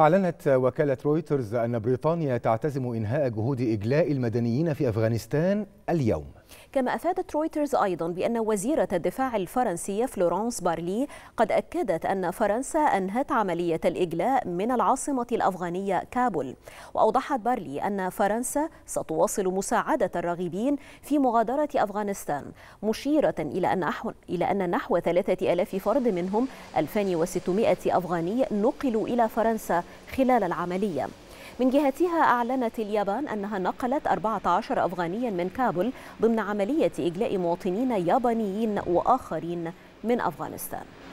أعلنت وكالة رويترز أن بريطانيا تعتزم إنهاء جهود إجلاء المدنيين في أفغانستان اليوم كما أفادت رويترز أيضا بأن وزيرة الدفاع الفرنسية فلورانس بارلي قد أكدت أن فرنسا أنهت عملية الإجلاء من العاصمة الأفغانية كابول وأوضحت بارلي أن فرنسا ستواصل مساعدة الراغبين في مغادرة أفغانستان مشيرة إلى أن, أحو... إلى أن نحو 3000 فرد منهم 2600 أفغاني نقلوا إلى فرنسا خلال العملية من جهتها أعلنت اليابان أنها نقلت 14 أفغانيا من كابول ضمن عملية إجلاء مواطنين يابانيين وآخرين من أفغانستان